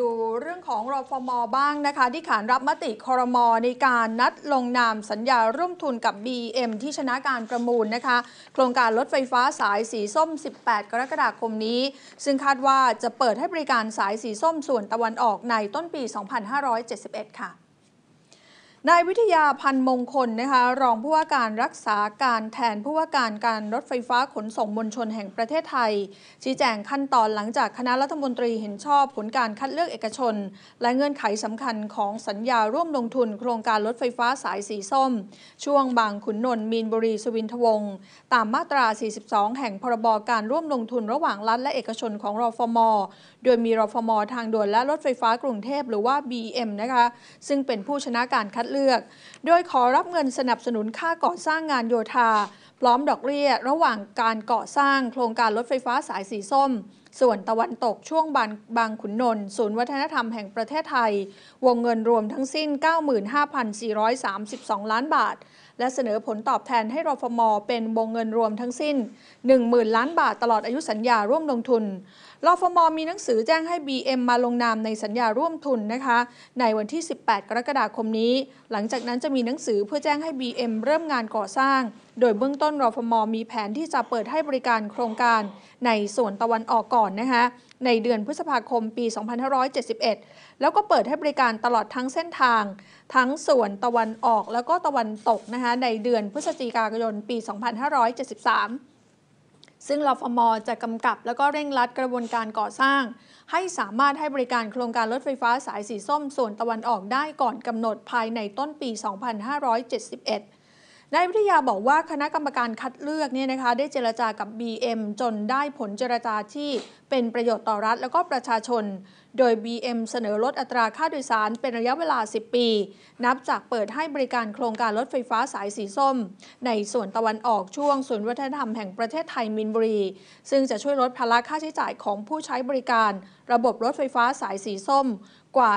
ดูเรื่องของรอฟมบ้างนะคะ ที่ขานรับมติคอรมอในการนัดลงนามสัญญาร่วมทุนกับ BM ที่ชนะการประมูลนะคะ โครงการรถไฟฟ้าสายสีส้ม 18 กรกฎาคมนี้ ซึ่งคาดว่าจะเปิดให้บริการสายสีส้มส่วนตะวันออกในต้นปี 2571 ค่ะนายวิทยาพันมงคลนะคะรองผู้ว่าการรักษาการแทนผู้ว่าการการรถไฟฟ้าขนส่งมวลชนแห่งประเทศไทยชี้แจงขั้นตอนหลังจากคณะรัฐมนตรีเห็นชอบผลการคัดเลือกเอกชน และเงื่อนไขสำคัญของสัญญาร่วมลงทุนโครงการรถไฟฟ้าสายสีส้ม ช่วงบางขุนนนท์มีนบุรีสุวินทวงศ์ตามมาตรา 42 แห่งพรบการร่วมลงทุนระหว่างรัฐและเอกชนของรฟม โดยมีรฟม ทางด่วนและรถไฟฟ้ากรุงเทพหรือว่า BM นะคะซึ่งเป็นผู้ชนะการคัดเลือกโดยขอรับเงินสนับสนุนค่าก่อสร้างงานโยธาพร้อมดอกเบี้ยระหว่างการก่อสร้างโครงการรถไฟฟ้าสายสีส้มส่วนตะวันตกช่วงบางบางขุนนนท์ศูนย์วัฒนธรรมแห่งประเทศไทย วงเงินรวมทั้งสิ้น 95,432 ล้านบาท และเสนอผลตอบแทนให้รฟมเป็นวงเงินรวมทั้งสิ้น 10,000 ล้านบาทตลอดอายุสัญญาร่วมลงทุนรฟมมีหนังสือแจ้งให้ BM มาลงนามในสัญญาร่วมทุนนะคะ ในวันที่ 18 กรกฎาคมนี้ หลังจากนั้นจะมีหนังสือเพื่อแจ้งให้ BM เริ่มงานก่อสร้างโดยเบื้องต้นรฟมมีแผนที่จะเปิดให้บริการโครงการในส่วนตะวันออกก่อนนะคะในเดือนพฤษภาคมปี 2571 แล้วก็เปิดให้บริการตลอดทั้งเส้นทาง ทั้งส่วนตะวันออกแล้วก็ตะวันตกนะคะในเดือนพฤศจิกายนปี 2573 ซึ่งรฟมจะกำกับ แล้วก็เร่งรัดกระบวนการก่อสร้าง ให้สามารถให้บริการโครงการรถไฟฟ้าสายสีส้มส่วนตะวันออกได้ก่อน กำหนดภายในต้นปี 2571นายวิทยาบอกว่าคณะกรรมการคัดเลือกเนี่ยนะคะได้เจรจากับ BM จนได้ผลเจรจาที่เป็นประโยชน์ต่อรัฐแล้วก็ประชาชนโดย BM เสนอลดอัตราค่าโดยสารเป็นระยะเวลา 10 ปี นับจากเปิดให้บริการโครงการรถไฟฟ้าสายสีส้ม ในส่วนตะวันออกช่วงศูนย์วัฒนธรรมแห่งประเทศไทยมินบุรี ซึ่งจะช่วยลดภาระค่าใช้จ่ายของผู้ใช้บริการ ระบบรถไฟฟ้าสายสีส้มกว่า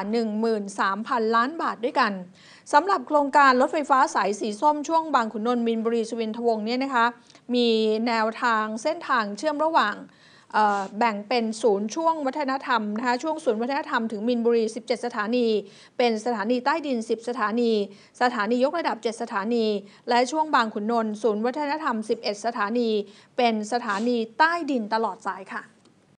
13,000 ล้านบาทด้วยกัน สำหรับโครงการรถไฟฟ้าสายสีส้มช่วงบางขุนนนท์มินบุรีสวินทวงเนี่ยนะคะมีแนวทางเส้นทางเชื่อมระหว่างแบ่งเป็นศูนย์ช่วงวัฒนธรรมนะคะช่วงศูนย์วัฒนธรรมถึง มินบุรี 17 สถานี เป็นสถานีใต้ดิน 10 สถานี สถานียกระดับ 7 สถานี และช่วงบางขุนนนท์ศูนย์วัฒนธรรม 11 สถานี เป็นสถานีใต้ดินตลอดสายค่ะ